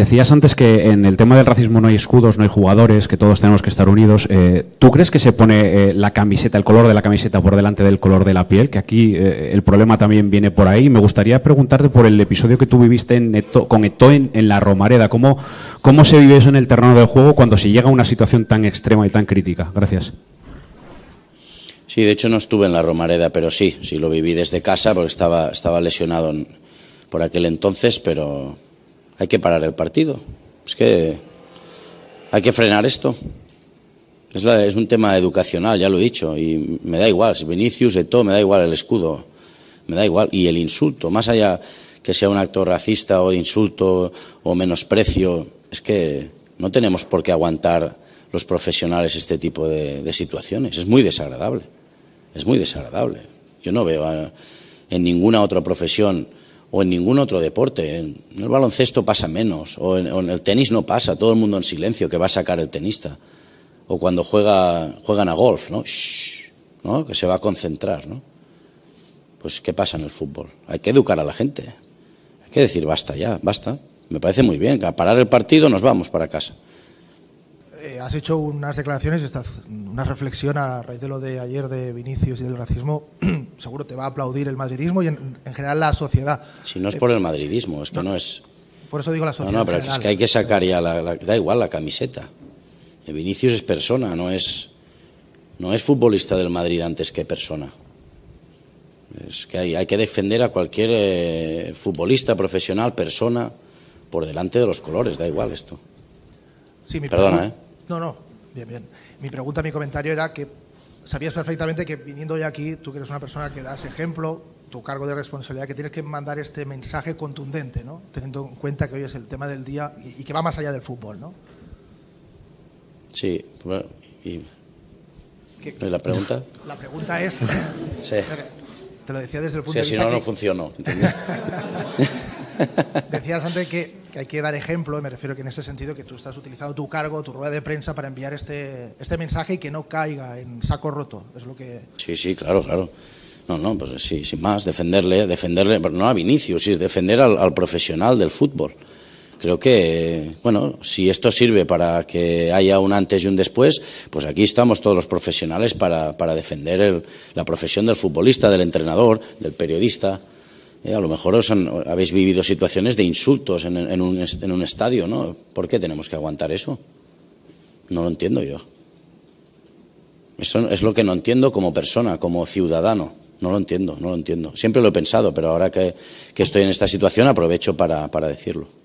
Decías antes que en el tema del racismo no hay escudos, no hay jugadores, que todos tenemos que estar unidos. Eh, ¿Tú crees que se pone eh, la camiseta, el color de la camiseta por delante del color de la piel? Que aquí eh, el problema también viene por ahí. Me gustaría preguntarte por el episodio que tú viviste con Eto en, la Romareda. ¿Cómo, ¿Cómo se vive eso en el terreno del juego cuando se llega a una situación tan extrema y tan crítica? Gracias. Sí, de hecho no estuve en la Romareda, pero sí, sí lo viví desde casa porque estaba, estaba lesionado por aquel entonces, pero hay que parar el partido. Es que hay que frenar esto. Es, es un tema educacional, ya lo he dicho, y me da igual, si Vinicius, todo me da igual el escudo, me da igual, y el insulto, más allá que sea un acto racista o insulto o menosprecio, es que no tenemos por qué aguantar los profesionales este tipo de, situaciones, es muy desagradable, es muy desagradable. Yo no veo en ninguna otra profesión o en ningún otro deporte. En el baloncesto pasa menos, o en, el tenis no pasa, todo el mundo en silencio que va a sacar el tenista. O cuando juega, juegan a golf, ¿no? ¿no? Que se va a concentrar, ¿no? Pues, ¿qué pasa en el fútbol? Hay que educar a la gente. Hay que decir, basta ya, basta. Me parece muy bien, que a parar el partido nos vamos para casa. Eh, has hecho unas declaraciones, una reflexión a raíz de lo de ayer de Vinicius y del racismo seguro te va a aplaudir el madridismo y en, general la sociedad. Si no es por el madridismo, es que no, es. Por eso digo la sociedad. No, no, pero es que hay que sacar ya la, Da igual la camiseta. Vinicius es persona, no es. No es futbolista del Madrid antes que persona. Es que hay, que defender a cualquier eh, futbolista, profesional, persona, por delante de los colores, da igual esto. Perdona, ¿eh? No, no, bien, bien. Mi pregunta, mi comentario era que sabías perfectamente que viniendo ya aquí, tú que eres una persona que das ejemplo, tu cargo de responsabilidad, que tienes que mandar este mensaje contundente, ¿no? Teniendo en cuenta que hoy es el tema del día y, que va más allá del fútbol, ¿no? Sí, bueno, qué? la pregunta? La pregunta es... sí. Te lo decía desde el punto de vista... Si no, no funcionó. antes que, hay que dar ejemplo, me refiero que en ese sentido que tú estás utilizando tu cargo, tu rueda de prensa para enviar este, este mensaje y que no caiga en saco roto. Es lo que... Sí, sí, claro, claro. No, no, pues sí, sin más, defenderle, defenderle, pero no a Vinicius, es defender al, profesional del fútbol. Creo que, bueno, si esto sirve para que haya un antes y un después, pues aquí estamos todos los profesionales para, para defender la profesión del futbolista, del entrenador, del periodista, eh, a lo mejor os habéis vivido situaciones de insultos en, un, estadio, ¿no? ¿Por qué tenemos que aguantar eso? No lo entiendo yo. Eso es lo que no entiendo como persona, como ciudadano. No lo entiendo, no lo entiendo. Siempre lo he pensado, pero ahora que, estoy en esta situación aprovecho para decirlo.